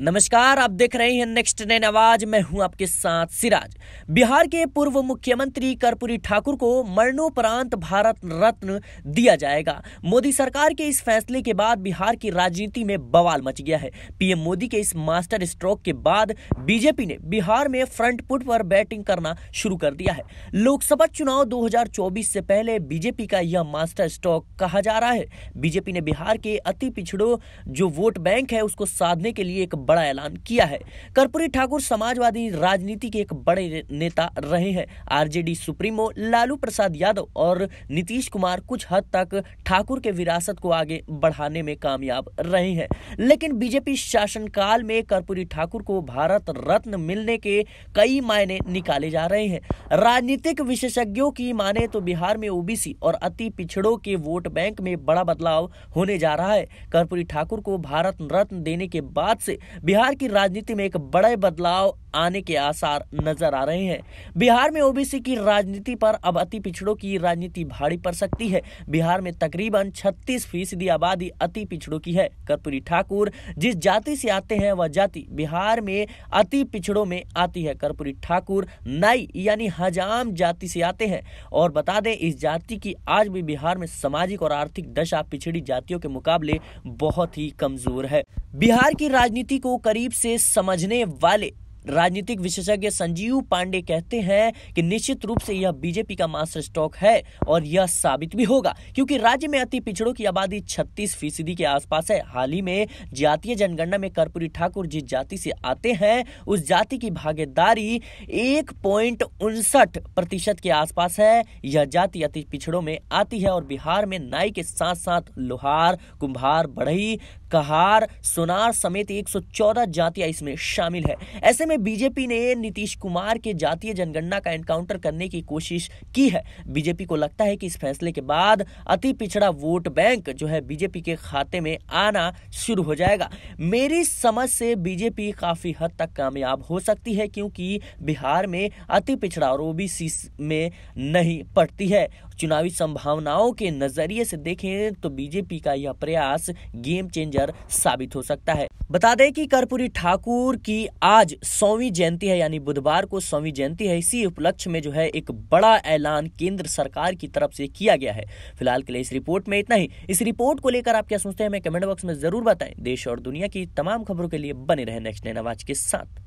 नमस्कार आप देख रहे हैं नेक्स्ट नैन आवाज मैं हूं आपके साथ सिराज बिहार के पूर्व मुख्यमंत्री कर्पूरी ठाकुर को मरणोपरांत भारत रत्न दिया जाएगा मोदी सरकार के इस फैसले के बाद बिहार की राजनीति में बवाल मच गया है पीएम मोदी के इस मास्टर स्ट्रोक के बाद बीजेपी ने बिहार में फ्रंट फुट पर बैटिंग करना शुरू कर दिया है लोकसभा चुनाव दो से पहले बीजेपी का यह मास्टर स्ट्रोक कहा जा रहा है बीजेपी ने बिहार के अति पिछड़ो जो वोट बैंक है उसको साधने के लिए एक बड़ा ऐलान किया है कर्पूरी ठाकुर समाजवादी राजनीति के एक बड़े नेता रहे हैं आरजेडी सुप्रीमो लालू प्रसाद यादव और नीतीश कुमार कुछ हद तक ठाकुर के विरासत को आगे बढ़ाने में कामयाब रहे हैं लेकिन बीजेपी शासनकाल में कर्पूरी ठाकुर को भारत रत्न मिलने के कई मायने निकाले जा रहे हैं राजनीतिक विशेषज्ञों की माने तो बिहार में ओबीसी और अति पिछड़ों के वोट बैंक में बड़ा बदलाव होने जा रहा है कर्पूरी ठाकुर को भारत रत्न देने के बाद से बिहार की राजनीति में एक बड़े बदलाव आने के आसार नजर आ रहे हैं बिहार में ओबीसी की राजनीति पर अब अति पिछड़ों की राजनीति भारी पड़ सकती है बिहार में तकरीबन छत्तीस फीसदी आबादी अति पिछड़ों की है कर्पूरी ठाकुर जिस जाति से आते हैं वह जाति बिहार में अति पिछड़ों में आती है कर्पूरी ठाकुर नाई यानी हजाम जाति से आते हैं और बता दें इस जाति की आज भी बिहार में सामाजिक और आर्थिक दशा पिछड़ी जातियों के मुकाबले बहुत ही कमजोर है बिहार की राजनीति को करीब से समझने वाले राजनीतिक विशेषज्ञ संजीव पांडे कहते हैं कि निश्चित रूप से यह बीजेपी का मास्टर स्टॉक है और यह साबित भी होगा क्योंकि राज्य में अति पिछड़ों की आबादी छत्तीस फीसदी के आसपास है हाल ही में जातीय जनगणना में कर्पूरी ठाकुर जिस जाति से आते हैं उस जाति की भागीदारी एक प्रतिशत के आसपास है यह जाति अति पिछड़ों में आती है और बिहार में नाई के साथ साथ लोहार कुम्हार बढ़ई कहार सोनार समेत 114 जातियां इसमें शामिल है ऐसे में बीजेपी ने नीतीश कुमार के जातीय जनगणना का एनकाउंटर करने की कोशिश की है बीजेपी को लगता है कि इस फैसले के बाद अति पिछड़ा वोट बैंक जो है बीजेपी के खाते में आना शुरू हो जाएगा मेरी समझ से बीजेपी काफी हद तक कामयाब हो सकती है क्योंकि बिहार में अति पिछड़ा और ओबीसी में नहीं पड़ती है चुनावी संभावनाओं के नजरिए से देखें तो बीजेपी का यह प्रयास गेम चेंजर साबित हो सकता है बता दें कि कर्पूरी ठाकुर की आज सौवीं जयंती है यानी बुधवार को सौवीं जयंती है इसी उपलक्ष्य में जो है एक बड़ा ऐलान केंद्र सरकार की तरफ से किया गया है फिलहाल के लिए इस रिपोर्ट में इतना ही इस रिपोर्ट को लेकर आप क्या सोचते हैं हमें कमेंट बॉक्स में जरूर बताएं देश और दुनिया की तमाम खबरों के लिए बने रहे नेक्स्ट नवाज के साथ